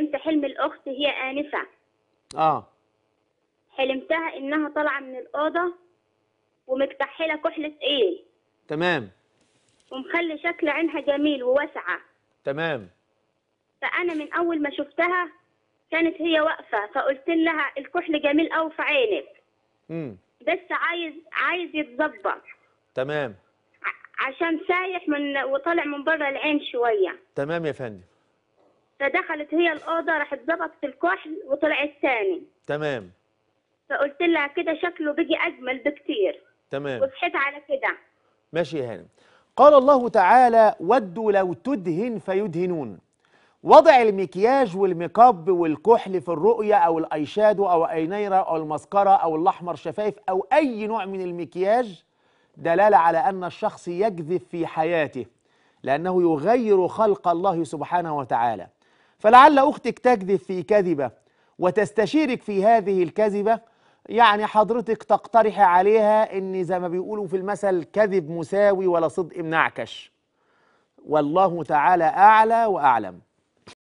كنت حلم الأخت هي آنفة آه حلمتها إنها طالعة من الأوضة ومكتحلة كحلة ايه تمام ومخلي شكل عينها جميل وواسعة تمام فأنا من أول ما شفتها كانت هي واقفة فقلت لها الكحل جميل أوي في عينك امم بس عايز عايز يتظبط تمام عشان سايح من وطالع من بره العين شوية تمام يا فندم فدخلت هي الأوضة راحت ظبطت الكحل وطلعت تاني تمام فقلت لها كده شكله بيجي أجمل بكتير تمام وصحيت على كده ماشي يا هانم قال الله تعالى ودوا لو تدهن فيدهنون وضع المكياج والميكاب والكحل في الرؤية أو شادو أو نيرة أو المسكرة أو الأحمر شفايف أو أي نوع من المكياج دلالة على أن الشخص يجذب في حياته لأنه يغير خلق الله سبحانه وتعالى فلعل أختك تكذب في كذبة وتستشيرك في هذه الكذبة يعني حضرتك تقترح عليها ان زي ما بيقولوا في المثل كذب مساوي ولا صدق منعكش والله تعالى أعلى وأعلم